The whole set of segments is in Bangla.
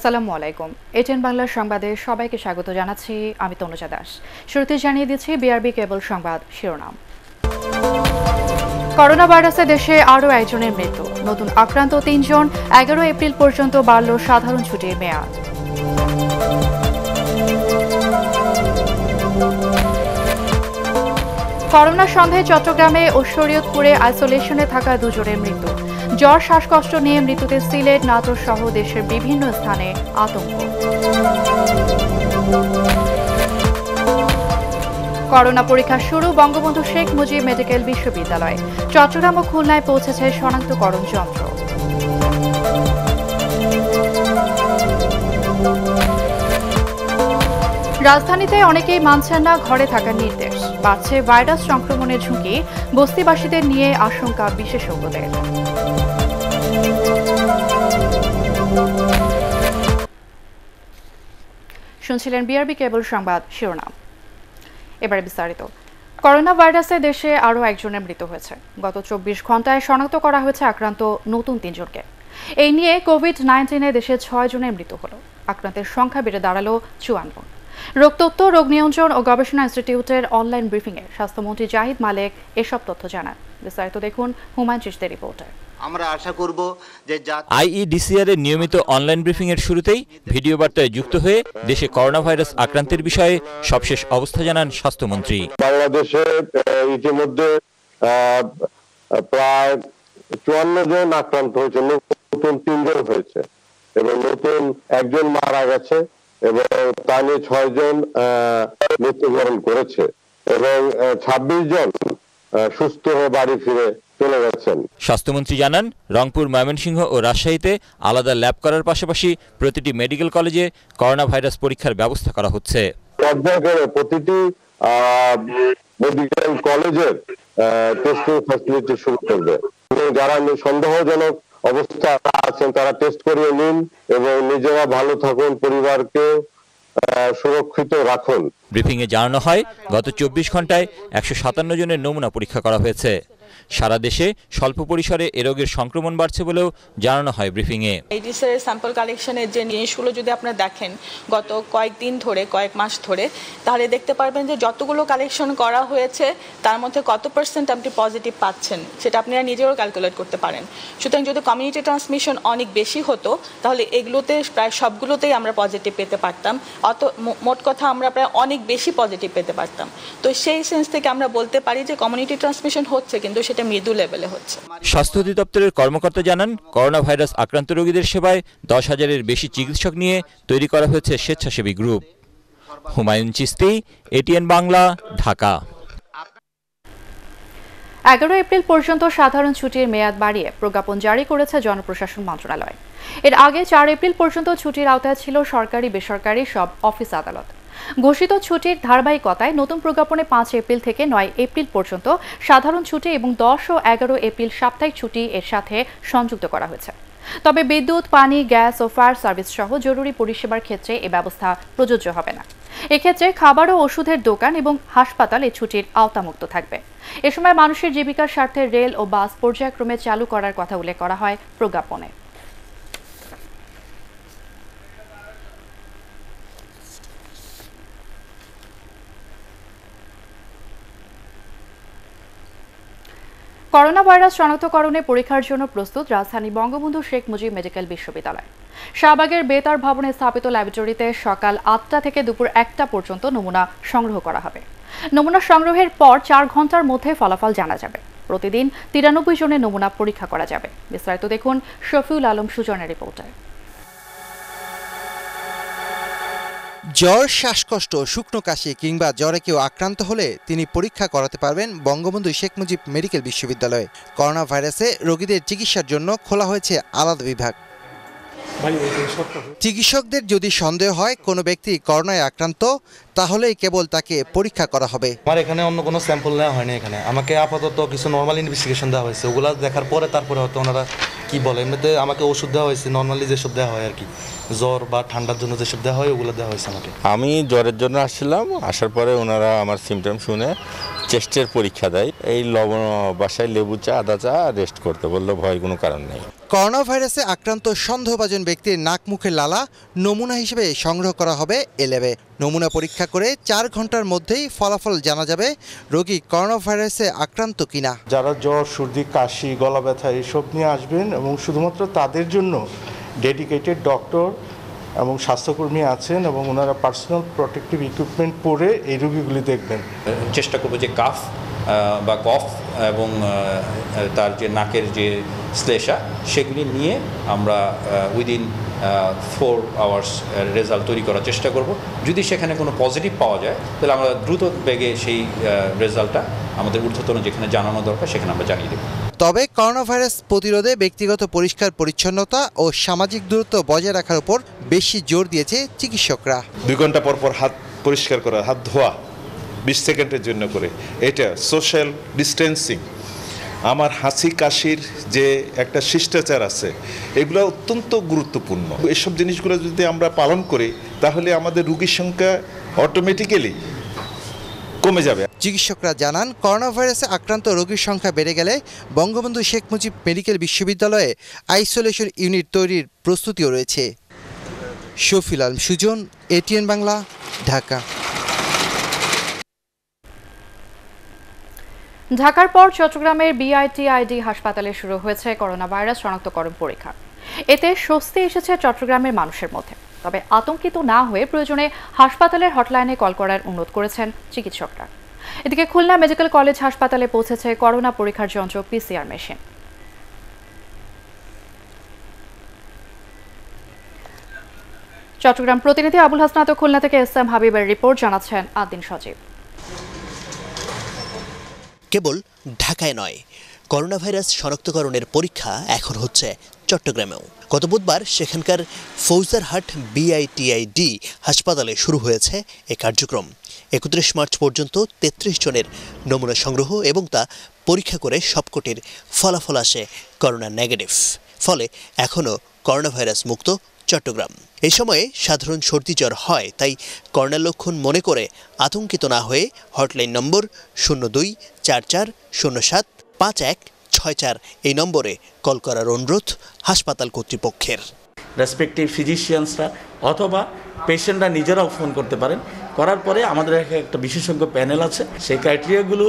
আসসালামু আলাইকুম এটিএন বাংলার সংবাদে সবাইকে স্বাগত জানাচ্ছি আমি তনুজা দাস শুরুতে জানিয়ে দিচ্ছি বিআরবি কেবল সংবাদ শিরোনাম করোনা ভাইরাসে দেশে আরও একজনের মৃত্যু নতুন আক্রান্ত তিনজন এগারো এপ্রিল পর্যন্ত বাড়ল সাধারণ ছুটির মেয়াদ করোনা সন্দেহে চট্টগ্রামে ও শরীয়তপুরে আইসোলেশনে থাকা দুজনের মৃত্যু জ্বর শ্বাসকষ্ট নিয়ে মৃত্যুতে সিলেট নাটোর সহ দেশের বিভিন্ন স্থানে আতঙ্ক করোনা পরীক্ষা শুরু বঙ্গবন্ধু শেখ মুজিব মেডিকেল বিশ্ববিদ্যালয় চট্টগ্রাম ও খুলনায় পৌঁছেছে শনাক্তকরণ যন্ত্র রাজধানীতে অনেকেই মানছেন না ঘরে থাকার নির্দেশ বাড়ছে ভাইরাস সংক্রমণের ঝুঁকি বস্তিবাসীদের নিয়ে আশঙ্কা বিশেষজ্ঞদের শুনছিলেন বিআরবি কেবল সংবাদ শিরোনাম এবারে বিস্তারিত করোনা ভাইরাসে দেশে আরও একজনের মৃত্যু হয়েছে গত চব্বিশ ঘন্টায় শনাক্ত করা হয়েছে আক্রান্ত নতুন তিনজনকে এই নিয়ে কোভিড নাইন্টিনে দেশে ছয় জনের মৃত্যু হল আক্রান্তের সংখ্যা বেড়ে দাঁড়ালো চুয়ান্ন রোগতত্ত্ব রোগ নিয়ন্ত্রণ ও গবেষণা ইনস্টিটিউটের অনলাইন ব্রিফিংয়ে স্বাস্থ্যমন্ত্রী জাহিদ মালেক এসব তথ্য জানান বিস্তারিত দেখুন হুমায়ুন চিস্তের রিপোর্টার আমরা আশা করব যে আইইডিসিআর এর নিয়মিত অনলাইন ব্রিফিং এর শুরুতেই ভিডিও বার্তায় যুক্ত হয়ে দেশে করোনা ভাইরাস আক্রান্তের বিষয়ে সবশেষ অবস্থা জানান স্বাস্থ্যমন্ত্রী বাংলাদেশে ইতিমধ্যে প্রায় চুয়ান্ন জন আক্রান্ত হয়েছে নতুন তিনজন হয়েছে এবং নতুন একজন মারা গেছে এবং তা নিয়ে ছয় জন মৃত্যুবরণ করেছে এবং ছাব্বিশ জন সুস্থ হয়ে বাড়ি ফিরে চলে স্বাস্থ্যমন্ত্রী জানান রংপুর ময়মনসিংহ ও রাজশাহীতে আলাদা ল্যাব করার পাশাপাশি প্রতিটি মেডিকেল কলেজে করোনা ভাইরাস পরীক্ষার ব্যবস্থা করা হচ্ছে পর্যায়ক্রমে প্রতিটি মেডিকেল কলেজের টেস্টিং ফ্যাসিলিটি শুরু করবে যারা সন্দেহজনক অবস্থা আছেন তারা টেস্ট করিয়ে নিন এবং নিজেরা ভালো থাকুন পরিবারকে সুরক্ষিত রাখুন এ জানানো হয় গত চব্বিশ ঘন্টায় একশো সাতান্ন জনের নমুনা পরীক্ষা করা হয়েছে সারা দেশে স্বল্প পরিসরে এ রোগের সংক্রমণ বাড়ছে বলেও জানানো হয় ব্রিফিংয়ে এইডিসের স্যাম্পল কালেকশনের যে জিনিসগুলো যদি আপনারা দেখেন গত কয়েকদিন ধরে কয়েক মাস ধরে তাহলে দেখতে পারবেন যে যতগুলো কালেকশন করা হয়েছে তার মধ্যে কত পার্সেন্ট আপনি পজিটিভ পাচ্ছেন সেটা আপনারা নিজেও ক্যালকুলেট করতে পারেন সুতরাং যদি কমিউনিটি ট্রান্সমিশন অনেক বেশি হতো তাহলে এগুলোতে প্রায় সবগুলোতেই আমরা পজিটিভ পেতে পারতাম অত মোট কথা আমরা প্রায় অনেক বেশি পজিটিভ পেতে পারতাম তো সেই সেন্স থেকে আমরা বলতে পারি যে কমিউনিটি ট্রান্সমিশন হচ্ছে কিন্তু কিন্তু সেটা মৃদু লেভেলে হচ্ছে স্বাস্থ্য অধিদপ্তরের কর্মকর্তা জানান করোনা ভাইরাস আক্রান্ত রোগীদের সেবায় দশ হাজারের বেশি চিকিৎসক নিয়ে তৈরি করা হয়েছে স্বেচ্ছাসেবী গ্রুপ হুমায়ুন চিস্তি এটিএন বাংলা ঢাকা এগারো এপ্রিল পর্যন্ত সাধারণ ছুটির মেয়াদ বাড়িয়ে প্রজ্ঞাপন জারি করেছে জনপ্রশাসন মন্ত্রণালয় এর আগে চার এপ্রিল পর্যন্ত ছুটির আওতায় ছিল সরকারি বেসরকারি সব অফিস আদালত ঘোষিত ছুটির ধারাবাহিকতায় নতুন প্রজ্ঞাপনে পাঁচ এপ্রিল থেকে নয় এপ্রিল পর্যন্ত সাধারণ ছুটি এবং দশ ও এগারো এপ্রিল সাপ্তাহিক ছুটি এর সাথে সংযুক্ত করা হয়েছে তবে বিদ্যুৎ পানি গ্যাস ও ফায়ার সার্ভিস সহ জরুরি পরিষেবার ক্ষেত্রে এ ব্যবস্থা প্রযোজ্য হবে না এক্ষেত্রে খাবার ও ওষুধের দোকান এবং হাসপাতাল এই ছুটির আওতামুক্ত থাকবে এ সময় মানুষের জীবিকার স্বার্থে রেল ও বাস পর্যায়ক্রমে চালু করার কথা উল্লেখ করা হয় প্রজ্ঞাপনে করোনা ভাইরাস শনাক্তকরণে পরীক্ষার জন্য প্রস্তুত রাজধানী বঙ্গবন্ধু শেখ মুজিব মেডিকেল বিশ্ববিদ্যালয় শাহবাগের বেতার ভবনে স্থাপিত ল্যাবরেটরিতে সকাল আটটা থেকে দুপুর একটা পর্যন্ত নমুনা সংগ্রহ করা হবে নমুনা সংগ্রহের পর চার ঘন্টার মধ্যে ফলাফল জানা যাবে প্রতিদিন তিরানব্বই জনের নমুনা পরীক্ষা করা যাবে বিস্তারিত দেখুন শফিউল আলম সুজনের রিপোর্টার জ্বর শ্বাসকষ্ট শুকনো কাশি কিংবা জ্বরে কেউ আক্রান্ত হলে তিনি পরীক্ষা করাতে পারবেন বঙ্গবন্ধু শেখ মুজিব মেডিকেল বিশ্ববিদ্যালয়ে করোনা ভাইরাসে রোগীদের চিকিৎসার জন্য খোলা হয়েছে আলাদা বিভাগ চিকিৎসকদের যদি সন্দেহ হয় কোনো ব্যক্তি করোনায় আক্রান্ত তাহলেই কেবল তাকে পরীক্ষা করা হবে আমার এখানে অন্য কোনো স্যাম্পল নেওয়া হয়নি এখানে আমাকে আপাতত কিছু নর্মাল ইনভেস্টিগেশন দেওয়া হয়েছে ওগুলো দেখার পরে তারপরে হয়তো ওনারা কি বলে এমনিতে আমাকে ওষুধ দেওয়া হয়েছে নর্মালি যেসব দেওয়া হয় আর কি জ্বর বা ঠান্ডার জন্য যেসব দেওয়া হয় ওগুলো দেওয়া হয়েছে আমাকে আমি জ্বরের জন্য আসছিলাম আসার পরে ওনারা আমার সিমটম শুনে চেস্টের পরীক্ষা দেয় এই লবণ বাসায় লেবু চা আদা চা রেস্ট করতে বললে ভয় কোনো কারণ নেই করোনা ভাইরাসে আক্রান্ত সন্দেহভাজন ব্যক্তির নাক মুখে লালা নমুনা হিসেবে সংগ্রহ করা হবে এলেবে নমুনা পরীক্ষা করে চার ঘন্টার মধ্যেই ফলাফল জানা যাবে রোগী করোনা ভাইরাসে আক্রান্ত কিনা যারা জ্বর সর্দি কাশি গলা ব্যথা এসব নিয়ে আসবেন এবং শুধুমাত্র তাদের জন্য ডেডিকেটেড ডক্টর এবং স্বাস্থ্যকর্মী আছেন এবং ওনারা পার্সোনাল প্রোটেক্টিভ ইকুইপমেন্ট পরে এই রুগীগুলি দেখবেন চেষ্টা করবো যে কাফ বা কফ এবং তার যে নাকের যে শ্লেষা সেগুলি নিয়ে আমরা উইদিন ফোর আওয়ার্স রেজাল্ট তৈরি করার চেষ্টা করব যদি সেখানে কোনো পজিটিভ পাওয়া যায় তাহলে আমরা দ্রুত বেগে সেই রেজাল্টটা আমাদের ঊর্ধ্বতন যেখানে জানানো দরকার সেখানে আমরা জানিয়ে দেবো তবে করোনাভাইরাস প্রতিরোধে ব্যক্তিগত পরিষ্কার পরিচ্ছন্নতা ও সামাজিক দূরত্ব বজায় রাখার উপর বেশি জোর দিয়েছে চিকিৎসকরা দুই ঘন্টা পর পর হাত পরিষ্কার করা হাত ধোয়া বিশ সেকেন্ডের জন্য করে এটা সোশ্যাল ডিস্টেন্সিং আমার হাসি কাশির যে একটা শিষ্টাচার আছে এগুলো অত্যন্ত গুরুত্বপূর্ণ এসব জিনিসগুলো যদি আমরা পালন করি তাহলে আমাদের রুগীর সংখ্যা অটোমেটিক্যালি কমে যাবে চিকিৎসকরা জানান করোনা ভাইরাসে আক্রান্ত রোগীর সংখ্যা বেড়ে গেলে বঙ্গবন্ধু শেখ মুজিব মেডিকেল বিশ্ববিদ্যালয়ে আইসোলেশন ইউনিট তৈরির প্রস্তুতিও রয়েছে শফিল আলম সুজন এটিএন বাংলা ঢাকা ঢাকার পর চট্টগ্রামের বিআইটিআইডি হাসপাতালে শুরু হয়েছে করোনা ভাইরাস শনাক্তকরণ পরীক্ষা এতে স্বস্তি এসেছে চট্টগ্রামের মানুষের মধ্যে তবে আতঙ্কিত না হয়ে প্রয়োজনে হাসপাতালের হটলাইনে কল করার অনুরোধ করেছেন চিকিৎসকরা এদিকে খুলনা মেডিকেল কলেজ হাসপাতালে পৌঁছেছে করোনা পরীক্ষার যন্ত্র পিসিআর মেশিন চট্টগ্রাম প্রতিনিধি আবুল হাসনাত খুলনা থেকে এস এম হাবিবের রিপোর্ট জানাচ্ছেন আদিন সজীব কেবল ঢাকায় নয় করোনা ভাইরাস শনাক্তকরণের পরীক্ষা এখন হচ্ছে চট্টগ্রামেও গত বুধবার সেখানকার ফৌজারহাট বিআইটিআইডি হাসপাতালে শুরু হয়েছে এ কার্যক্রম একত্রিশ মার্চ পর্যন্ত ৩৩ জনের নমুনা সংগ্রহ এবং তা পরীক্ষা করে সবকটির ফলাফল আসে করোনা নেগেটিভ ফলে এখনও করোনা ভাইরাস মুক্ত চট্টগ্রাম এই সময়ে সাধারণ সর্দি জ্বর হয় তাই করোনার লক্ষণ মনে করে আতঙ্কিত না হয়ে হটলাইন নম্বর শূন্য দুই চার চার শূন্য সাত পাঁচ এক ছয় চার এই নম্বরে কল করার অনুরোধ হাসপাতাল কর্তৃপক্ষের রেসপেক্টিভ ফিজিশিয়ানসরা অথবা পেশেন্টরা নিজেরাও ফোন করতে পারেন করার পরে আমাদের একটা বিশেষজ্ঞ প্যানেল আছে সেই ক্রাইটেরিয়াগুলো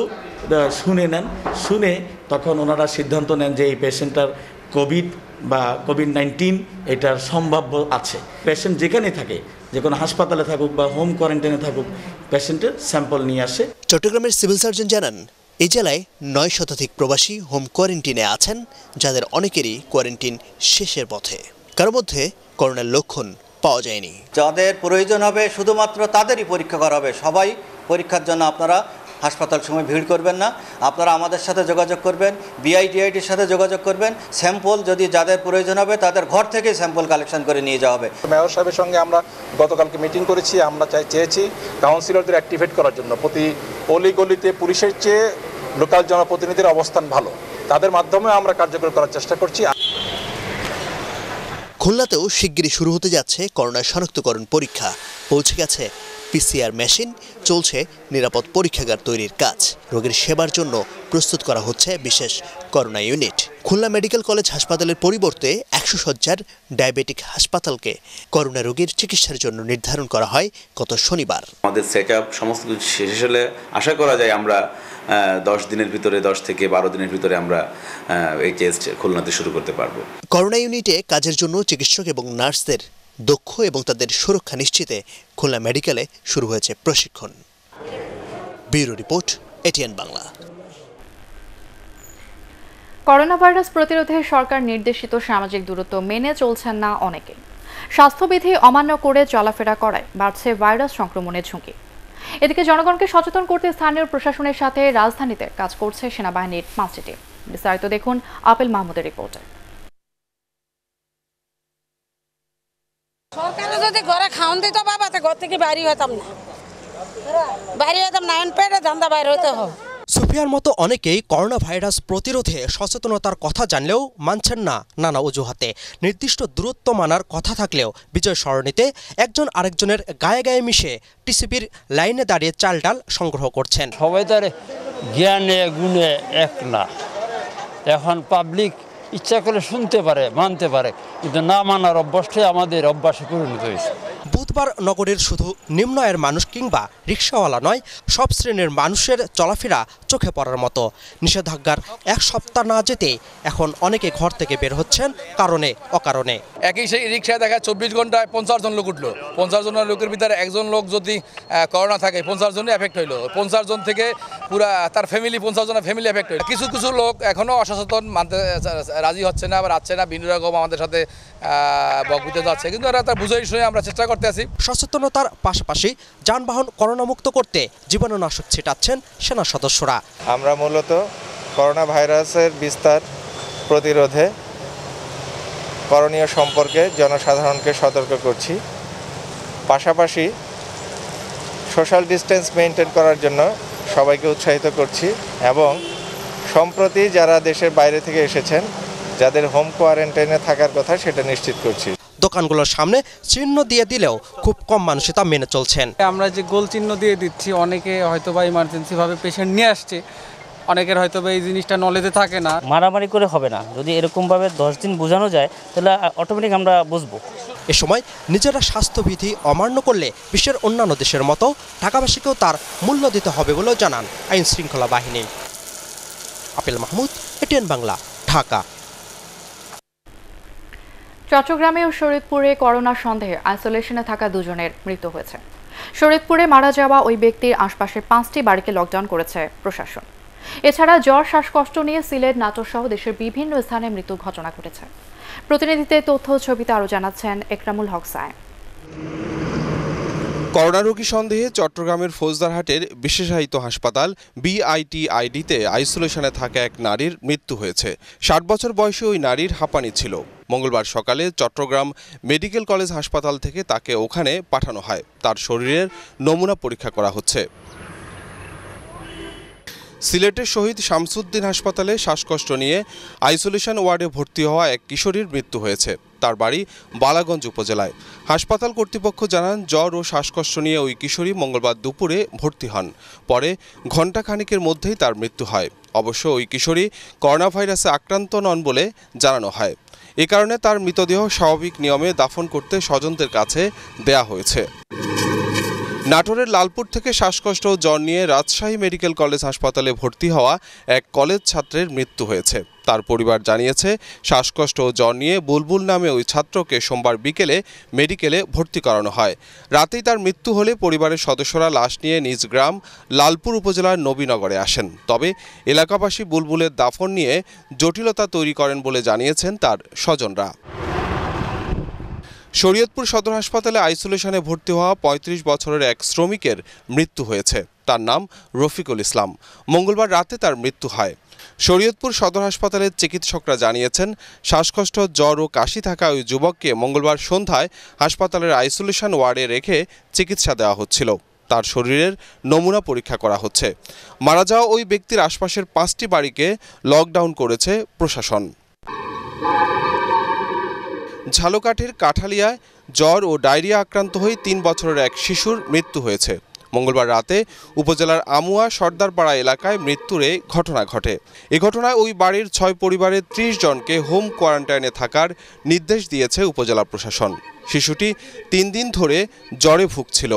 শুনে নেন শুনে তখন ওনারা সিদ্ধান্ত নেন যে এই পেশেন্টটার কোভিড বা কোভিড নাইন্টিন এটার সম্ভাব্য আছে পেশেন্ট যেখানে থাকে যে কোনো হাসপাতালে থাকুক বা হোম কোয়ারেন্টাইনে থাকুক পেশেন্টের স্যাম্পল নিয়ে আসে চট্টগ্রামের সিভিল সার্জন জানান এই জেলায় নয় শতাধিক প্রবাসী হোম কোয়ারেন্টিনে আছেন যাদের অনেকেরই কোয়ারেন্টিন শেষের পথে কার মধ্যে করোনার লক্ষণ পাওয়া যায়নি যাদের প্রয়োজন হবে শুধুমাত্র তাদেরই পরীক্ষা করা হবে সবাই পরীক্ষার জন্য আপনারা হাসপাতাল সময় ভিড় করবেন না আপনারা আমাদের সাথে যোগাযোগ করবেন বিআইটিআইটির সাথে যোগাযোগ করবেন স্যাম্পল যদি যাদের প্রয়োজন হবে তাদের ঘর থেকে স্যাম্পল কালেকশন করে নিয়ে যাওয়া হবে মেয়র সাহেবের সঙ্গে আমরা গতকালকে মিটিং করেছি আমরা চাই চেয়েছি কাউন্সিলরদের অ্যাক্টিভেট করার জন্য প্রতি অলিগলিতে পুলিশের চেয়ে লোকাল জনপ্রতিনিধির অবস্থান ভালো তাদের মাধ্যমে আমরা কার্যকর করার চেষ্টা করছি খুলনাতেও শিগগিরই শুরু হতে যাচ্ছে করোনা শনাক্তকরণ পরীক্ষা পৌঁছে গেছে পিসিআর মেশিন চলছে নিরাপদ পরীক্ষাগার তৈরির কাজ রোগীর সেবার জন্য প্রস্তুত করা হচ্ছে বিশেষ corona unit Khulna medical college হাসপাতালের পরিবর্তে একশো সজ্জার ডায়াবেটিক হাসপাতালকে করোনা রোগীর চিকিৎসার জন্য নির্ধারণ করা হয় গত শনিবার আমাদের সেট সমস্ত কিছু শেষ হলে আশা করা যায় আমরা দশ দিনের ভিতরে দশ থেকে বারো দিনের ভিতরে আমরা এই টেস্ট খুলনাতে শুরু করতে পারব করোনা ইউনিটে কাজের জন্য চিকিৎসক এবং নার্সদের দক্ষ এবং তাদের সুরক্ষা নিশ্চিতে খুলনা মেডিকেলে শুরু হয়েছে প্রশিক্ষণ bureau report ATN Bangla corona virus প্রতিরোধে সরকার নির্দেশিত সামাজিক দূরত্ব মেনে চলছেন না অনেকে স্বাস্থ্যবিধি অমান্য করে চলাফেরা করায় বাড়ছে ভাইরাস সংক্রমণের ঝুঁকি এদিকে জনগণকে সচেতন করতে স্থানীয় প্রশাসনের সাথে রাজধানীতে কাজ করছে সেনাবাহিনীর পাঁচটি বিস্তারিত দেখুন আপেল মাহমুদের রিপোর্টে সরকারে যদি ঘরে খাওয়ান দিত বাবা ঘর থেকে বাইরে হতাম না বাইরে হতাম না পেটে ধান্দা বাইরে হতে হবে সুফিয়ার মতো অনেকেই করোনা ভাইরাস প্রতিরোধে সচেতনতার কথা জানলেও মানছেন না নানা অজুহাতে নির্দিষ্ট দূরত্ব মানার কথা থাকলেও বিজয় সরণিতে একজন আরেকজনের গায়ে গায়ে মিশে টিসিপির লাইনে দাঁড়িয়ে চাল ডাল সংগ্রহ করছেন সবাই তার জ্ঞানে গুণে এক না এখন পাবলিক ইচ্ছা করে শুনতে পারে মানতে পারে কিন্তু না মানার অভ্যাসটাই আমাদের অভ্যাসে পরিণত হয়েছে বুধবার নগরের শুধু নিম্ন আয়ের মানুষ কিংবা রিক্সাওয়ালা নয় সব শ্রেণীর মানুষের চলাফেরা চোখে পড়ার মতো নিষেধাজ্ঞার এক সপ্তাহ না যেতে এখন অনেকে ঘর থেকে বের হচ্ছেন কারণে অকারণে একই সেই রিক্সায় দেখা চব্বিশ ঘন্টায় পঞ্চাশ জন লোক উঠলো পঞ্চাশ জনের লোকের ভিতরে একজন লোক যদি করোনা থাকে পঞ্চাশ জনই এফেক্ট হইলো পঞ্চাশ জন থেকে পুরা তার ফ্যামিলি পঞ্চাশ জনের ফ্যামিলি এফেক্ট হইলো কিছু কিছু লোক এখনও অসচেতন মানতে রাজি হচ্ছে না বা রাচ্ছে না বিভিন্ন রকম আমাদের সাথে বকুতে যাচ্ছে কিন্তু এরা তার বুঝেই শুনে আমরা চেষ্টা করতে আছি সচেতনতার পাশাপাশি যানবাহন করোনামুক্ত করতে জীবাণুনাশক ছিটাচ্ছেন সেনা সদস্যরা আমরা মূলত করোনা ভাইরাসের বিস্তার প্রতিরোধে করণীয় সম্পর্কে জনসাধারণকে সতর্ক করছি পাশাপাশি সোশ্যাল ডিস্টেন্স মেনটেন করার জন্য সবাইকে উৎসাহিত করছি এবং সম্প্রতি যারা দেশের বাইরে থেকে এসেছেন যাদের হোম কোয়ারেন্টাইনে থাকার কথা সেটা নিশ্চিত করছি দোকানগুলোর সামনে চিহ্ন দিয়ে দিলেও খুব কম মানুষই তা মেনে চলছেন আমরা যে গোল চিহ্ন দিয়ে দিচ্ছি অনেকে হয়তো বা ইমার্জেন্সিভাবে পেশেন্ট নিয়ে আসছে অনেকের হয়তো বা এই জিনিসটা নলেজে থাকে না মারামারি করে হবে না যদি এরকমভাবে দশ দিন বোঝানো যায় তাহলে অটোমেটিক আমরা বুঝবো এ সময় নিজেরা স্বাস্থ্যবিধি অমান্য করলে বিশ্বের অন্যান্য দেশের মতো ঢাকাবাসীকেও তার মূল্য দিতে হবে বলেও জানান আইন শৃঙ্খলা বাহিনী আপেল মাহমুদ এটিএন বাংলা ঢাকা চট্টগ্রামে ও শরীদপুরে করোনা সন্দেহে আইসোলেশনে থাকা দুজনের মৃত্যু হয়েছে শরীদপুরে মারা যাওয়া ওই ব্যক্তির আশপাশের পাঁচটি বাড়িকে লকডাউন করেছে প্রশাসন এছাড়া জ্বর শ্বাসকষ্ট নিয়ে সিলেট সহ দেশের বিভিন্ন স্থানে মৃত্যু ঘটনা ঘটেছে প্রতিনিধিতে তথ্য ছবিতে আরও জানাচ্ছেন একরামুল হক সায় করোনা রোগী সন্দেহে চট্টগ্রামের ফৌজদারহাটের বিশেষায়িত হাসপাতাল বিআইটিআইডিতে আইসোলেশনে থাকা এক নারীর মৃত্যু হয়েছে ষাট বছর বয়সে ওই নারীর হাঁপানি ছিল মঙ্গলবার সকালে চট্টগ্রাম মেডিকেল কলেজ হাসপাতাল থেকে তাকে ওখানে পাঠানো হয় তার শরীরের নমুনা পরীক্ষা করা হচ্ছে সিলেটের শহীদ শামসুদ্দিন হাসপাতালে শ্বাসকষ্ট নিয়ে আইসোলেশন ওয়ার্ডে ভর্তি হওয়া এক কিশোরীর মৃত্যু হয়েছে তার বাড়ি বালাগঞ্জ উপজেলায় হাসপাতাল কর্তৃপক্ষ জানান জ্বর ও শ্বাসকষ্ট নিয়ে ওই কিশোরী মঙ্গলবার দুপুরে ভর্তি হন পরে ঘণ্টাখানিকের মধ্যেই তার মৃত্যু হয় অবশ্য ওই কিশোরী করোনা ভাইরাসে আক্রান্ত নন বলে জানানো হয় এ কারণে তার মৃতদেহ স্বাভাবিক নিয়মে দাফন করতে স্বজনদের কাছে দেয়া হয়েছে নাটোরের লালপুর থেকে শ্বাসকষ্ট ও জ্বর নিয়ে রাজশাহী মেডিকেল কলেজ হাসপাতালে ভর্তি হওয়া এক কলেজ ছাত্রের মৃত্যু হয়েছে তার পরিবার জানিয়েছে শ্বাসকষ্ট ও জ্বর নিয়ে বুলবুল নামে ওই ছাত্রকে সোমবার বিকেলে মেডিকেলে ভর্তি করানো হয় রাতেই তার মৃত্যু হলে পরিবারের সদস্যরা লাশ নিয়ে নিজ গ্রাম লালপুর উপজেলার নবীনগরে আসেন তবে এলাকাবাসী বুলবুলের দাফন নিয়ে জটিলতা তৈরি করেন বলে জানিয়েছেন তার স্বজনরা শরীয়তপুর সদর হাসপাতালে আইসোলেশনে ভর্তি হওয়া ৩৫ বছরের এক শ্রমিকের মৃত্যু হয়েছে তার নাম রফিকুল ইসলাম মঙ্গলবার রাতে তার মৃত্যু হয় শরীয়তপুর সদর হাসপাতালের চিকিৎসকরা জানিয়েছেন শ্বাসকষ্ট জ্বর ও কাশি থাকা ওই যুবককে মঙ্গলবার সন্ধ্যায় হাসপাতালের আইসোলেশন ওয়ার্ডে রেখে চিকিৎসা দেওয়া হচ্ছিল তার শরীরের নমুনা পরীক্ষা করা হচ্ছে মারা যাওয়া ওই ব্যক্তির আশপাশের পাঁচটি বাড়িকে লকডাউন করেছে প্রশাসন ঝালকাঠির কাঠালিয়ায় জ্বর ও ডায়রিয়া আক্রান্ত হয়ে তিন বছরের এক শিশুর মৃত্যু হয়েছে মঙ্গলবার রাতে উপজেলার আমুয়া সর্দারপাড়া এলাকায় মৃত্যুর এই ঘটনা ঘটে এ ঘটনায় ওই বাড়ির ছয় পরিবারের ত্রিশ জনকে হোম কোয়ারেন্টাইনে থাকার নির্দেশ দিয়েছে উপজেলা প্রশাসন শিশুটি তিন দিন ধরে জ্বরে ভুগছিল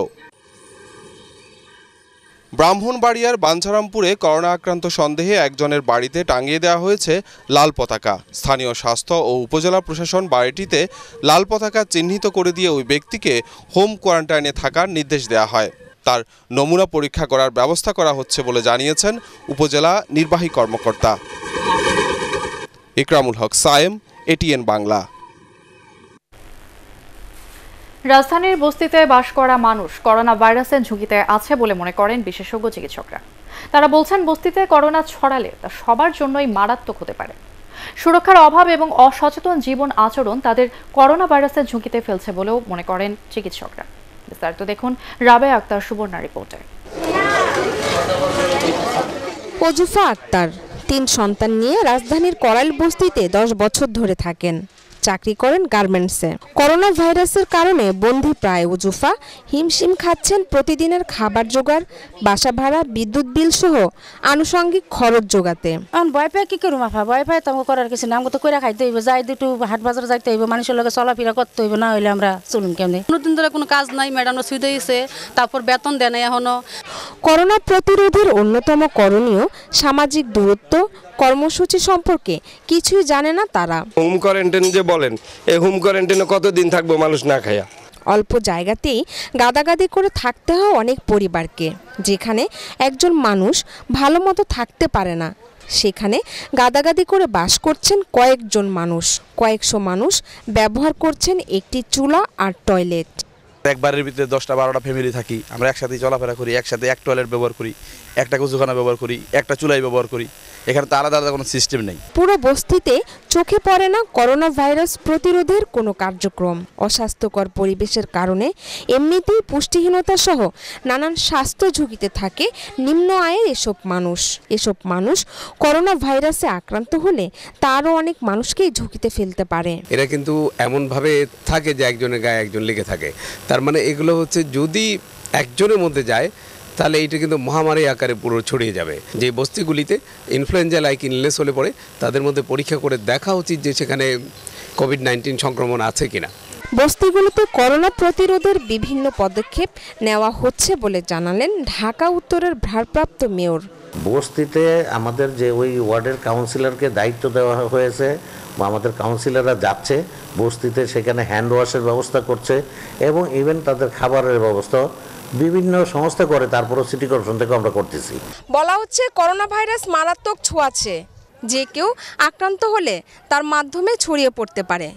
ব্রাহ্মণবাড়িয়ার বাঞ্ছারামপুরে করোনা আক্রান্ত সন্দেহে একজনের বাড়িতে টাঙিয়ে দেওয়া হয়েছে লাল পতাকা স্থানীয় স্বাস্থ্য ও উপজেলা প্রশাসন বাড়িটিতে লাল পতাকা চিহ্নিত করে দিয়ে ওই ব্যক্তিকে হোম কোয়ারেন্টাইনে থাকার নির্দেশ দেওয়া হয় তার নমুনা পরীক্ষা করার ব্যবস্থা করা হচ্ছে বলে জানিয়েছেন উপজেলা নির্বাহী কর্মকর্তা ইকরামুল হক সায়েম এটিএন বাংলা রাজধানীর বস্তিতে বাস করা মানুষ করোনা ভাইরাসের ঝুঁকিতে আছে বলে মনে করেন বিশেষজ্ঞ চিকিৎসকরা তারা বলছেন বস্তিতে করোনা ছড়ালে তা সবার জন্যই মারাত্মক হতে পারে সুরক্ষার অভাব এবং অসচেতন জীবন আচরণ তাদের করোনা ভাইরাসের ঝুঁকিতে ফেলছে বলেও মনে করেন চিকিৎসকরা তো দেখুন রাবে আক্তার সুবর্ণা রিপোর্টে অজুফা আক্তার তিন সন্তান নিয়ে রাজধানীর করাইল বস্তিতে দশ বছর ধরে থাকেন চাকরি করেন গার্মেন্টসে করোনা ভাইরাসের কারণে বন্দি প্রায় উজুফা হিমশিম খাচ্ছেন প্রতিদিনের খাবার জোগাড় বাসা ভাড়া বিদ্যুৎ বিল সহ আনুষঙ্গিক খরচ জোগাতে এখন ভয় পায় কি করুম আফা ভয় পায় তোমাকে করার কিছু নাম তো কইরা খাইতে হইব যাই দুটু হাট বাজার যাইতে হইব মানুষের লগে চলাফেরা করতে হইব না হইলে আমরা চলুন কোনো দিন ধরে কোনো কাজ নাই ম্যাডাম শুয়ে দিয়েছে তারপর বেতন দেয় না এখনো করোনা প্রতিরোধের অন্যতম করণীয় সামাজিক দূরত্ব কর্মসূচি সম্পর্কে কিছুই জানে না তারা হোম কোয়ারেন্টাইন যে বলেন এই হোম কোয়ারেন্টাইনে কতদিন থাকবো মানুষ না খায়া অল্প জায়গাতেই গাদাগাদি করে থাকতে হয় অনেক পরিবারকে যেখানে একজন মানুষ ভালো মতো থাকতে পারে না সেখানে গাদাগাদি করে বাস করছেন কয়েকজন মানুষ কয়েকশো মানুষ ব্যবহার করছেন একটি চুলা আর টয়লেট একবারের ভিতরে দশটা বারোটা ফ্যামিলি থাকি আমরা একসাথে চলাফেরা করি একসাথে এক টয়লেট ব্যবহার করি একটা কুচুখানা ব্যবহার করি একটা চুলাই ব্যবহার করি এখানে তো আলাদা আলাদা কোনো সিস্টেম নেই পুরো বস্তিতে চোখে পড়ে না করোনা ভাইরাস প্রতিরোধের কোনো কার্যক্রম অস্বাস্থ্যকর পরিবেশের কারণে এমনিতেই পুষ্টিহীনতা সহ নানান স্বাস্থ্য ঝুঁকিতে থাকে নিম্ন আয়ের এসব মানুষ এসব মানুষ করোনা ভাইরাসে আক্রান্ত হলে তারও অনেক মানুষকেই ঝুঁকিতে ফেলতে পারে এরা কিন্তু এমনভাবে থাকে যে একজনের গায়ে একজন লেগে থাকে তার মানে এগুলো হচ্ছে যদি একজনের মধ্যে যায় তাহলে এটা কিন্তু মহামারী আকারে পুরো ছড়িয়ে যাবে যে বস্তিগুলিতে ইনফ্লুয়েঞ্জা লাইক ইনলেস হলে পড়ে তাদের মধ্যে পরীক্ষা করে দেখা উচিত যে সেখানে কোভিড নাইন্টিন সংক্রমণ আছে কিনা বস্তিগুলোতে করোনা প্রতিরোধের বিভিন্ন পদক্ষেপ নেওয়া হচ্ছে বলে জানালেন ঢাকা উত্তরের ভারপ্রাপ্ত মেয়র বস্তিতে আমাদের যে ওই ওয়ার্ডের কাউন্সিলরকে দায়িত্ব দেওয়া হয়েছে আমাদের কাউন্সিলররা যাচ্ছে বস্তিতে সেখানে হ্যান্ড ওয়াশের ব্যবস্থা করছে এবং ইভেন তাদের খাবারের ব্যবস্থা বিভিন্ন সংস্থা করে তারপরও সিটি কর্পোরেশন থেকে আমরা করতেছি বলা হচ্ছে করোনা ভাইরাস মারাত্মক ছোঁয়াছে যে কেউ আক্রান্ত হলে তার মাধ্যমে ছড়িয়ে পড়তে পারে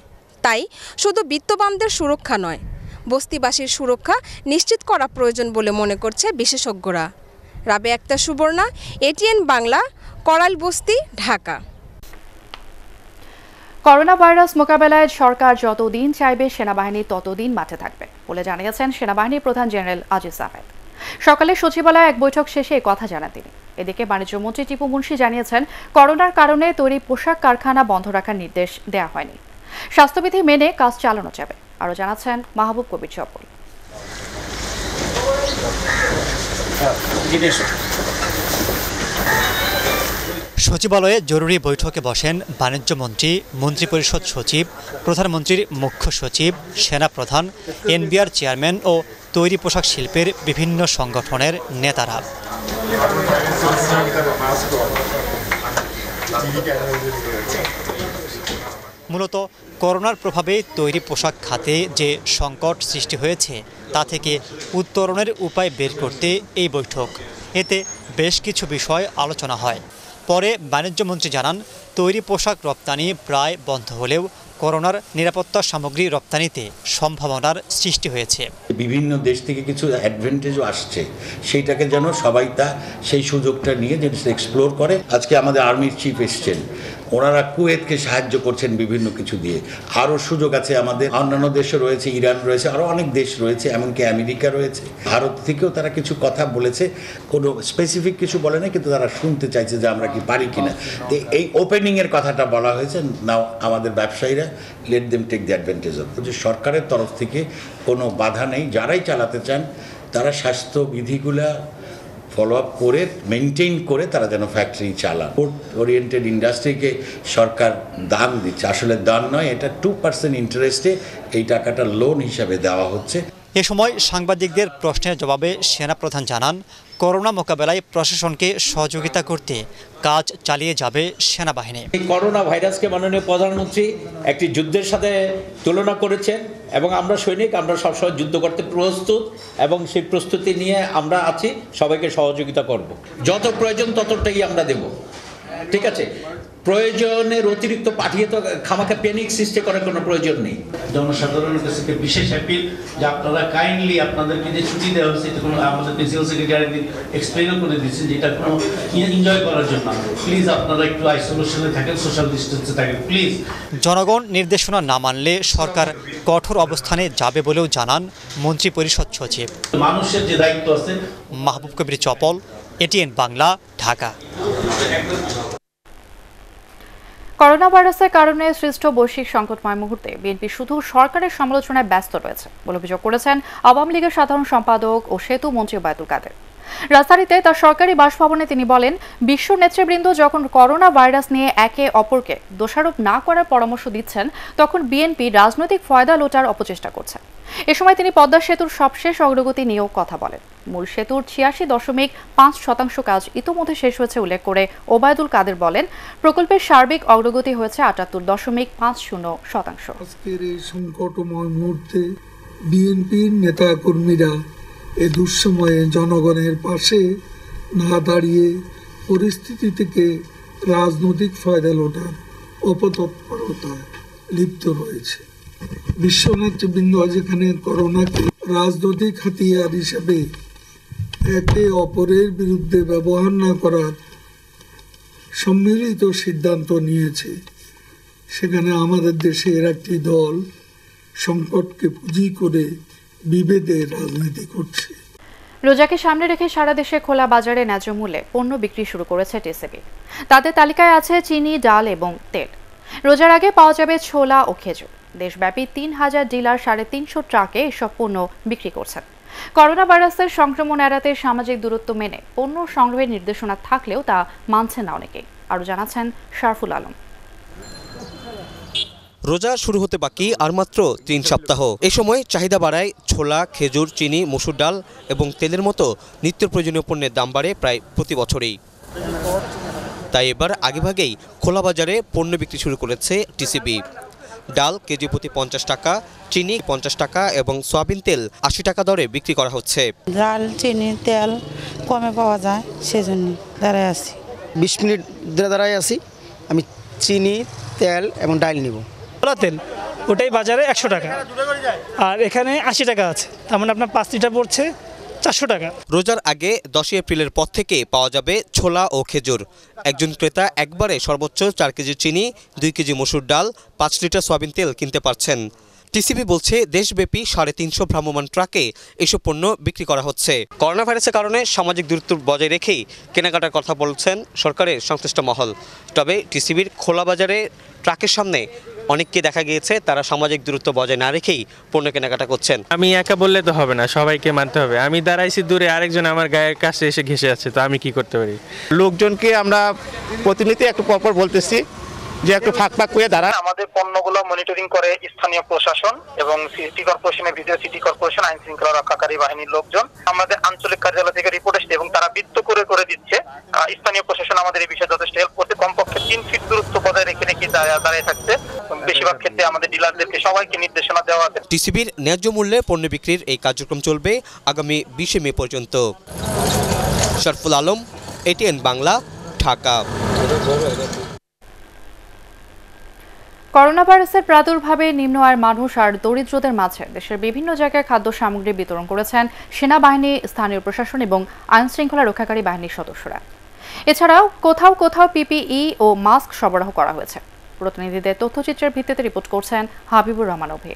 তাই শুধু বিত্তবানদের সুরক্ষা নয় বস্তিবাসীর সুরক্ষা নিশ্চিত করা প্রয়োজন বলে মনে করছে বিশেষজ্ঞরা রাবে একটা সুবর্ণা এটিএন বাংলা করাল বস্তি ঢাকা করোনা ভাইরাস মোকাবেলায় সরকার যতদিন চাইবে সেনাবাহিনী ততদিন মাঠে থাকবে বলে জানিয়েছেন সেনাবাহিনীর প্রধান জেনারেল আজিজ আহমেদ সকালে সচিবালয়ে এক বৈঠক শেষে কথা জানান তিনি এদিকে বাণিজ্যমন্ত্রী টিপু মুন্সি জানিয়েছেন করোনার কারণে তৈরি পোশাক কারখানা বন্ধ রাখার নির্দেশ দেওয়া হয়নি স্বাস্থ্যবিধি মেনে কাজ চালানো যাবে আরও জানাচ্ছেন মাহবুব কবির চপল সচিবালয়ে জরুরি বৈঠকে বসেন বাণিজ্য মন্ত্রী মন্ত্রিপরিষদ সচিব প্রধানমন্ত্রীর মুখ্য সচিব সেনাপ্রধান এনবিআর চেয়ারম্যান ও তৈরি পোশাক শিল্পের বিভিন্ন সংগঠনের নেতারা মূলত করোনার প্রভাবে তৈরি পোশাক খাতে যে সংকট সৃষ্টি হয়েছে তা থেকে উত্তরণের উপায় বের করতে এই বৈঠক এতে বেশ কিছু বিষয় আলোচনা হয় পরে বাণিজ্যমন্ত্রী জানান তৈরি পোশাক রপ্তানি প্রায় বন্ধ হলেও করোনার নিরাপত্তা সামগ্রী রপ্তানিতে সম্ভাবনার সৃষ্টি হয়েছে বিভিন্ন দেশ থেকে কিছু অ্যাডভান্টেজও আসছে সেইটাকে যেন সবাই তা সেই সুযোগটা নিয়ে যেন এক্সপ্লোর করে আজকে আমাদের আর্মির চিফ এসছেন ওনারা কুয়েতকে সাহায্য করছেন বিভিন্ন কিছু দিয়ে আরও সুযোগ আছে আমাদের অন্যান্য দেশও রয়েছে ইরান রয়েছে আরও অনেক দেশ রয়েছে এমনকি আমেরিকা রয়েছে ভারত থেকেও তারা কিছু কথা বলেছে কোনো স্পেসিফিক কিছু বলে না কিন্তু তারা শুনতে চাইছে যে আমরা কি পারি কিনা তো এই ওপেনিংয়ের কথাটা বলা হয়েছে না আমাদের ব্যবসায়ীরা let them take the advantage of যে সরকারের তরফ থেকে কোনো বাধা নেই যারাই চালাতে চান তারা স্বাস্থ্যবিধিগুলা ফলো আপ করে মেনটেন করে তারা যেন ফ্যাক্টরি চালান পোর্ট ওরিয়েন্টেড ইন্ডাস্ট্রিকে সরকার দান দিচ্ছে আসলে দান নয় এটা টু পার্সেন্ট ইন্টারেস্টে এই টাকাটা লোন হিসাবে দেওয়া হচ্ছে এ সময় সাংবাদিকদের প্রশ্নের জবাবে সেনাপ্রধান জানান করোনা মোকাবেলায় প্রশাসনকে সহযোগিতা করতে কাজ চালিয়ে যাবে সেনাবাহিনী করোনা ভাইরাসকে মাননীয় প্রধানমন্ত্রী একটি যুদ্ধের সাথে তুলনা করেছেন এবং আমরা সৈনিক আমরা সবসময় যুদ্ধ করতে প্রস্তুত এবং সেই প্রস্তুতি নিয়ে আমরা আছি সবাইকে সহযোগিতা করব যত প্রয়োজন ততটাই আমরা দেব ঠিক আছে প্রয়োজনের অতিরিক্ত পাঠিয়ে তো খামাকে প্যানিক সৃষ্টি করার কোনো প্রয়োজন নেই জনসাধারণের কাছে বিশেষ অ্যাপিল যে আপনারা কাইন্ডলি আপনাদেরকে যে ছুটি দেওয়া হয়েছে এটা কোনো আমাদের প্রিন্সিপাল সেক্রেটারি দিন এক্সপ্লেনও করে দিচ্ছে যে এটা কোনো এনজয় করার জন্য প্লিজ আপনারা একটু আইসোলেশনে থাকেন সোশ্যাল ডিস্টেন্সে থাকেন প্লিজ জনগণ নির্দেশনা না মানলে সরকার কঠোর অবস্থানে যাবে বলেও জানান মন্ত্রী পরিষদ সচিব মানুষের যে দায়িত্ব আছে মাহবুব কবির চপল এটিএন বাংলা ঢাকা করোনা ভাইরাসের কারণে সৃষ্ট বৈশ্বিক সংকটময় মুহূর্তে বিএনপি শুধু সরকারের সমালোচনায় ব্যস্ত রয়েছে বলে অভিযোগ করেছেন আওয়ামী লীগের সাধারণ সম্পাদক ও সেতু মন্ত্রী বায়তুল কাদের রাজধানীতে তার সরকারি বাসভবনে তিনি বলেন বিশ্ব নেতৃবৃন্দ যখন করোনা ভাইরাস নিয়ে একে অপরকে দোষারোপ না করার পরামর্শ দিচ্ছেন তখন বিএনপি রাজনৈতিক ফয়দা লোটার অপচেষ্টা করছে এ সময় তিনি পদ্মা সেতুর সবশেষ অগ্রগতি নিয়েও কথা বলেন মূল সেতুর ছিয়াশি দশমিক পাঁচ শতাংশ কাজ ইতিমধ্যে শেষ হয়েছে উল্লেখ করে ওবায়দুল কাদের বলেন প্রকল্পের সার্বিক অগ্রগতি হয়েছে আটাত্তর দশমিক পাঁচ শূন্য শতাংশ আজকের এই সংকটময় মুহূর্তে বিএনপির নেতা কর্মীরা এ দুঃসময়ে জনগণের পাশে না দাঁড়িয়ে পরিস্থিতি থেকে রাজনৈতিক ফায়দা লোটার অপতৎপরতায় লিপ্ত রয়েছে বিশ্ব নেতৃবৃন্দ যেখানে করোনাকে রাজনৈতিক হাতিয়ার হিসেবে একে অপরের বিরুদ্ধে ব্যবহার না করার সম্মিলিত সিদ্ধান্ত নিয়েছে সেখানে আমাদের দেশের একটি দল সংকটকে পুঁজি করে বিভেদে রাজনীতি করছে রোজাকে সামনে রেখে সারা দেশে খোলা বাজারে ন্যায্য মূল্যে পণ্য বিক্রি শুরু করেছে টিসিবি তাদের তালিকায় আছে চিনি ডাল এবং তেল রোজার আগে পাওয়া যাবে ছোলা ও খেজুর দেশব্যাপী তিন হাজার ডিলার সাড়ে তিনশো ট্রাকে এসব পণ্য বিক্রি করছেন করোনা ভাইরাসের সংক্রমণ এড়াতে সামাজিক দূরত্ব মেনে পণ্য সংগ্রহের নির্দেশনা থাকলেও তা মানছে না অনেকে আরও জানাচ্ছেন শারফুল আলম রোজা শুরু হতে বাকি আর মাত্র তিন সপ্তাহ এ সময় চাহিদা বাড়ায় ছোলা খেজুর চিনি মসুর ডাল এবং তেলের মতো নিত্য প্রয়োজনীয় পণ্যের দাম বাড়ে প্রায় প্রতি বছরেই তাই এবার আগেভাগেই খোলা বাজারে পণ্য বিক্রি শুরু করেছে টিসিবি ডাল কেজি প্রতি পঞ্চাশ টাকা চিনি পঞ্চাশ টাকা এবং সোয়াবিন তেল আশি টাকা দরে বিক্রি করা হচ্ছে ডাল চিনি তেল কমে পাওয়া যায় সেজন্য দাঁড়ায় আসি বিশ মিনিট দাঁড়ায় আসি আমি চিনি তেল এবং ডাল নিব কলা তেল ওটাই বাজারে একশো টাকা আর এখানে আশি টাকা আছে তার মানে আপনার পাঁচ লিটার পড়ছে চারশো টাকা রোজার আগে দশই এপ্রিলের পর থেকে পাওয়া যাবে ছোলা ও খেজুর একজন ক্রেতা একবারে সর্বোচ্চ চার কেজি চিনি দুই কেজি মসুর ডাল পাঁচ লিটার সয়াবিন তেল কিনতে পারছেন টিসিবি বলছে দেশব্যাপী সাড়ে তিনশো ভ্রাম্যমান ট্রাকে এসব পণ্য বিক্রি করা হচ্ছে করোনা ভাইরাসের কারণে সামাজিক দূরত্ব বজায় রেখেই কেনাকাটার কথা বলছেন সরকারের সংশ্লিষ্ট মহল তবে টিসিবির খোলা বাজারে ট্রাকের সামনে অনেককে দেখা গিয়েছে তারা সামাজিক দূরত্ব বজায় না রেখেই পণ্য কেনাকাটা করছেন আমি একা বললে তো হবে না সবাইকে মানতে হবে আমি দাঁড়াইছি দূরে আরেকজন আমার গায়ের কাছে এসে ঘেসে আছে তো আমি কি করতে পারি লোকজনকে আমরা প্রতিনিধি একটু পরপর বলতেছি যে একটু ফাঁক ফাঁক করে দাঁড়ান আমাদের পণ্যগুলো মনিটরিং করে স্থানীয় প্রশাসন এবং সিটি কর্পোরেশনের ভিতরে সিটি কর্পোরেশন আইন শৃঙ্খলা রক্ষাকারী বাহিনীর লোকজন আমাদের আঞ্চলিক কার্যালয় থেকে রিপোর্ট এসছে এবং তারা বৃত্ত করে করে দিচ্ছে স্থানীয় প্রশাসন আমাদের এই বিষয়ে যথেষ্ট হেল্প করতে কমপক্ষে তিন ফিট দূরত্ব বজায় রেখে রেখে দাঁড়িয়ে থাকছে বেশিরভাগ ক্ষেত্রে আমাদের ডিলারদেরকে সবাইকে নির্দেশনা দেওয়া আছে টিসিবির ন্যায্য মূল্যে পণ্য বিক্রির এই কার্যক্রম চলবে আগামী বিশে মে পর্যন্ত শরফুল আলম এটিএন বাংলা ঢাকা করোনা ভাইরাসের প্রাদুর্ভাবে নিম্ন আয়ের মানুষ আর দরিদ্রদের মাঝে দেশের বিভিন্ন জায়গায় খাদ্য সামগ্রী বিতরণ করেছেন সেনাবাহিনী স্থানীয় প্রশাসন এবং আইন শৃঙ্খলা রক্ষাকারী বাহিনীর সদস্যরা এছাড়াও কোথাও কোথাও পিপিই ও মাস্ক সরবরাহ করা হয়েছে প্রতিনিধিদের তথ্যচিত্রের ভিত্তিতে রিপোর্ট করছেন হাবিবুর রহমান অভি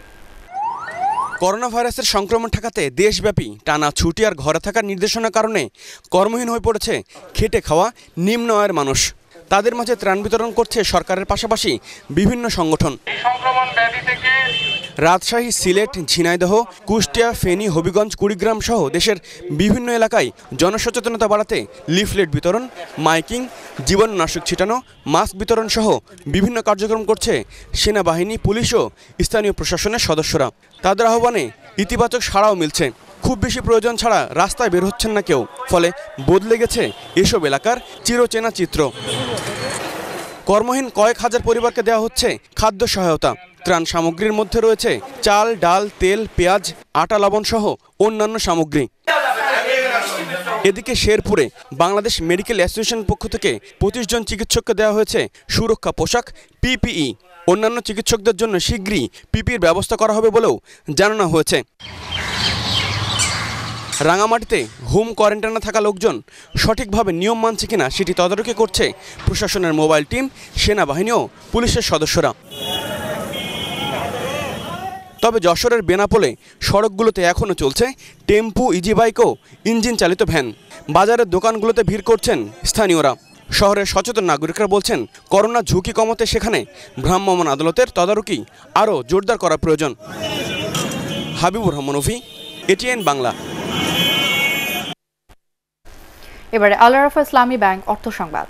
করোনা ভাইরাসের সংক্রমণ ঠেকাতে দেশব্যাপী টানা ছুটি আর ঘরে থাকার নির্দেশনার কারণে কর্মহীন হয়ে পড়েছে খেটে খাওয়া নিম্ন আয়ের মানুষ তাদের মাঝে ত্রাণ বিতরণ করছে সরকারের পাশাপাশি বিভিন্ন সংগঠন রাজশাহী সিলেট ঝিনাইদহ কুষ্টিয়া ফেনী হবিগঞ্জ কুড়িগ্রাম সহ দেশের বিভিন্ন এলাকায় জনসচেতনতা বাড়াতে লিফলেট বিতরণ মাইকিং জীবাণুনাশক ছিটানো মাস্ক বিতরণ সহ বিভিন্ন কার্যক্রম করছে সেনাবাহিনী পুলিশ ও স্থানীয় প্রশাসনের সদস্যরা তাদের আহ্বানে ইতিবাচক সাড়াও মিলছে খুব বেশি প্রয়োজন ছাড়া রাস্তায় বের হচ্ছেন না কেউ ফলে বদলে গেছে এসব এলাকার চিরচেনা চিত্র কর্মহীন কয়েক হাজার পরিবারকে দেওয়া হচ্ছে খাদ্য সহায়তা ত্রাণ সামগ্রীর মধ্যে রয়েছে চাল ডাল তেল পেঁয়াজ আটা লবণ সহ অন্যান্য সামগ্রী এদিকে শেরপুরে বাংলাদেশ মেডিকেল অ্যাসোসিয়েশন পক্ষ থেকে পঁচিশ জন চিকিৎসককে দেওয়া হয়েছে সুরক্ষা পোশাক পিপিই অন্যান্য চিকিৎসকদের জন্য শীঘ্রই পিপির ব্যবস্থা করা হবে বলেও জানানো হয়েছে রাঙামাটিতে হোম কোয়ারেন্টাইনে থাকা লোকজন সঠিকভাবে নিয়ম মানছে কিনা সেটি তদারকি করছে প্রশাসনের মোবাইল টিম সেনাবাহিনী ও পুলিশের সদস্যরা তবে যশোরের বেনাপোলে সড়কগুলোতে এখনও চলছে টেম্পু ইজি বাইক ও ইঞ্জিন চালিত ভ্যান বাজারের দোকানগুলোতে ভিড় করছেন স্থানীয়রা শহরের সচেতন নাগরিকরা বলছেন করোনা ঝুঁকি কমাতে সেখানে ভ্রাম্যমান আদালতের তদারকি আরও জোরদার করা প্রয়োজন হাবিবুর রহমান ওফি এটিএন বাংলা এবারে আলারাফা ইসলামী ব্যাংক অর্থ সংবাদ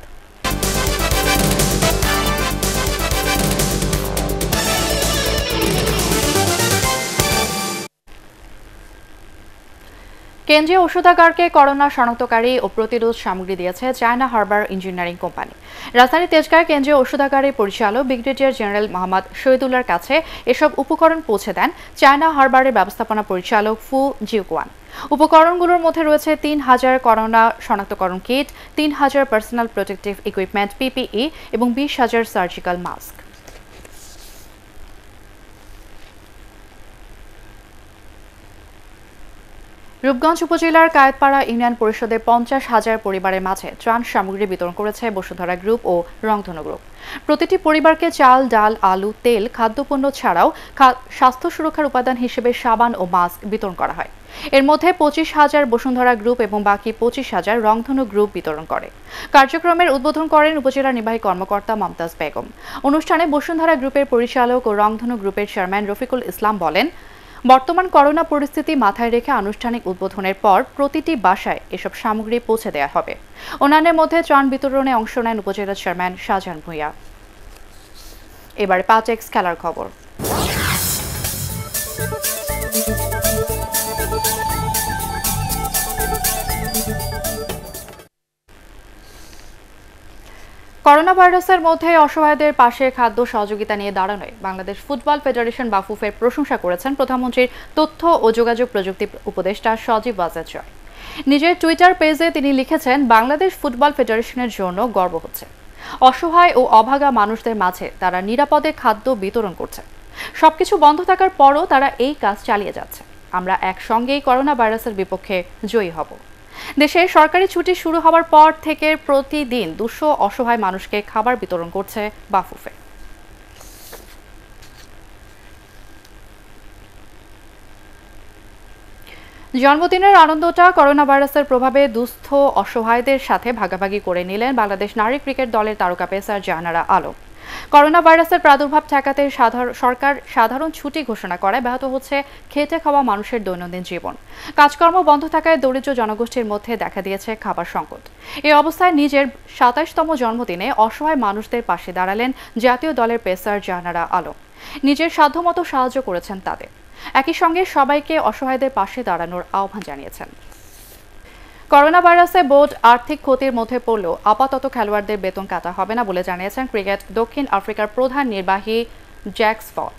কেন্দ্রীয় ওষুধাগারকে করোনা শনাক্তকারী ও প্রতিরোধ সামগ্রী দিয়েছে চায়না হারবার ইঞ্জিনিয়ারিং কোম্পানি রাজধানী তেজগাঁয় কেন্দ্রীয় ওষুধাগারের পরিচালক ব্রিগেডিয়ার জেনারেল মোহাম্মদ শহীদুল্লার কাছে এসব উপকরণ পৌঁছে দেন চায়না হারবারের ব্যবস্থাপনা পরিচালক ফু জিউকোয়ান উপকরণগুলোর মধ্যে রয়েছে তিন হাজার করোনা শনাক্তকরণ কিট তিন হাজার পার্সোনাল প্রোটেক্টিভ ইকুইপমেন্ট পিপিই এবং বিশ হাজার সার্জিক্যাল মাস্ক রূপগঞ্জ উপজেলার কায়েতপাড়া ইউনিয়ন পরিষদের পঞ্চাশ হাজার পরিবারের মাঝে ত্রাণ সামগ্রী বিতরণ করেছে বসুধরা গ্রুপ ও রংধনু গ্রুপ প্রতিটি পরিবারকে চাল ডাল আলু তেল খাদ্যপণ্য ছাড়াও স্বাস্থ্য সুরক্ষার উপাদান হিসেবে সাবান ও মাস্ক বিতরণ করা হয় এর মধ্যে পঁচিশ হাজার বসুন্ধরা গ্রুপ এবং বাকি পঁচিশ হাজার রংধনু গ্রুপ বিতরণ করে কার্যক্রমের উদ্বোধন করেন উপজেলা নির্বাহী কর্মকর্তা মমতাজ বেগম অনুষ্ঠানে বসুন্ধরা গ্রুপের পরিচালক ও রংধনু গ্রুপের চেয়ারম্যান রফিকুল ইসলাম বলেন বর্তমান করোনা পরিস্থিতি মাথায় রেখে আনুষ্ঠানিক উদ্বোধনের পর প্রতিটি বাসায় এসব সামগ্রী পৌঁছে দেওয়া হবে অন্যান্যের মধ্যে ত্রাণ বিতরণে অংশ নেন উপজেলা চেয়ারম্যান শাহজাহান ভূঁইয়া এবারে পাঁচ এক্স খেলার খবর করোনা ভাইরাসের মধ্যে অসহায়দের পাশে খাদ্য সহযোগিতা নিয়ে দাঁড়ানোয় বাংলাদেশ ফুটবল ফেডারেশন বাফুফের প্রশংসা করেছেন প্রধানমন্ত্রীর তথ্য ও যোগাযোগ প্রযুক্তি উপদেষ্টা সজীব বাজাজ জয় নিজের টুইটার পেজে তিনি লিখেছেন বাংলাদেশ ফুটবল ফেডারেশনের জন্য গর্ব হচ্ছে অসহায় ও অভাগা মানুষদের মাঝে তারা নিরাপদে খাদ্য বিতরণ করছে সবকিছু বন্ধ থাকার পরও তারা এই কাজ চালিয়ে যাচ্ছে আমরা একসঙ্গেই করোনা ভাইরাসের বিপক্ষে জয়ী হব দেশে সরকারি ছুটি শুরু হওয়ার পর থেকে প্রতিদিন দুশো অসহায় মানুষকে খাবার বিতরণ করছে বাফুফে জন্মদিনের আনন্দটা করোনা ভাইরাসের প্রভাবে দুস্থ অসহায়দের সাথে ভাগাভাগি করে নিলেন বাংলাদেশ নারী ক্রিকেট দলের তারকা পেসার জাহানারা আলম করোনা ভাইরাসের প্রাদুর্ভাব ঠেকাতে সরকার সাধারণ ছুটি ঘোষণা করায় ব্যাহত হচ্ছে খেতে খাওয়া মানুষের দৈনন্দিন জীবন কাজকর্ম বন্ধ থাকায় দরিদ্র জনগোষ্ঠীর মধ্যে দেখা দিয়েছে খাবার সংকট এ অবস্থায় নিজের সাতাশতম জন্মদিনে অসহায় মানুষদের পাশে দাঁড়ালেন জাতীয় দলের পেসার জাহানারা আলম নিজের সাধ্যমতো সাহায্য করেছেন তাদের একই সঙ্গে সবাইকে অসহায়দের পাশে দাঁড়ানোর আহ্বান জানিয়েছেন করোনা ভাইরাসে বোর্ড আর্থিক ক্ষতির মধ্যে পড়লেও আপাতত খেলোয়াড়দের বেতন কাটা হবে না বলে জানিয়েছেন ক্রিকেট দক্ষিণ আফ্রিকার প্রধান নির্বাহী জ্যাকস ফল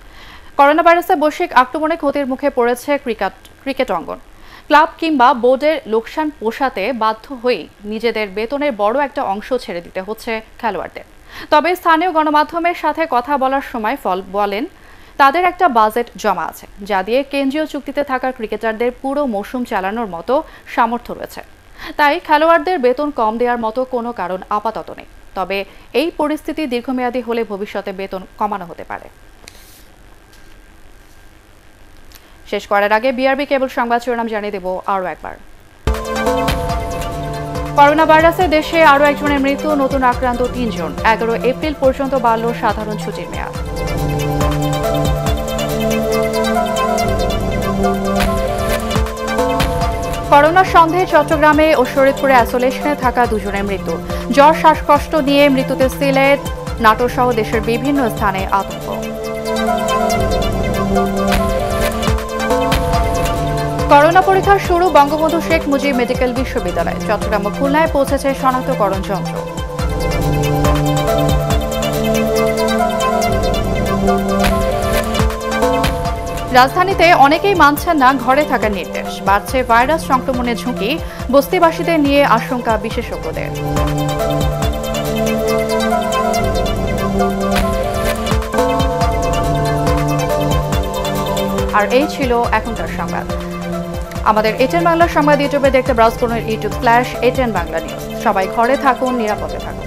করোনা ভাইরাসে বৈশ্বিক আক্রমণে ক্ষতির মুখে পড়েছে ক্রিকেট ক্রিকেট অঙ্গন ক্লাব কিংবা বোর্ডের লোকসান পোষাতে বাধ্য হয়েই নিজেদের বেতনের বড় একটা অংশ ছেড়ে দিতে হচ্ছে খেলোয়াড়দের তবে স্থানীয় গণমাধ্যমের সাথে কথা বলার সময় ফল বলেন তাদের একটা বাজেট জমা আছে যা দিয়ে কেন্দ্রীয় চুক্তিতে থাকা ক্রিকেটারদের পুরো মৌসুম চালানোর মতো সামর্থ্য রয়েছে তাই খেলোয়াড়দের বেতন কম দেওয়ার মতো কোনো কারণ আপাতত নেই তবে এই পরিস্থিতি দীর্ঘমেয়াদী হলে ভবিষ্যতে বেতন কমানো হতে পারে শেষ করার আগে বিআরবি কেবল সংবাদ শিরোনাম জানিয়ে দেব আরও একবার করোনা ভাইরাসে দেশে আরও একজনের মৃত্যু নতুন আক্রান্ত তিনজন এগারো এপ্রিল পর্যন্ত বাড়ল সাধারণ ছুটির মেয়াদ করোনা সন্দেহে চট্টগ্রামে ও শরীরপুরে আইসোলেশনে থাকা দুজনের মৃত্যু জ্বর শ্বাসকষ্ট নিয়ে মৃত্যুতে সিলেট নাটোর সহ দেশের বিভিন্ন স্থানে আতঙ্ক করোনা পরীক্ষার শুরু বঙ্গবন্ধু শেখ মুজিব মেডিকেল বিশ্ববিদ্যালয় চট্টগ্রাম ও খুলনায় পৌঁছেছে শনাক্তকরণ যন্ত্র রাজধানীতে অনেকেই মানছেন না ঘরে থাকার নির্দেশ বাড়ছে ভাইরাস সংক্রমণের ঝুঁকি বস্তিবাসীদের নিয়ে আশঙ্কা বিশেষজ্ঞদের আর এই ছিল এখনকার সংবাদ আমাদের এটেন বাংলা সংবাদ ইউটিউবে দেখতে ব্রাউজ করুন YouTube slash ATN Bangla news সবাই ঘরে থাকুন নিরাপদে থাকুন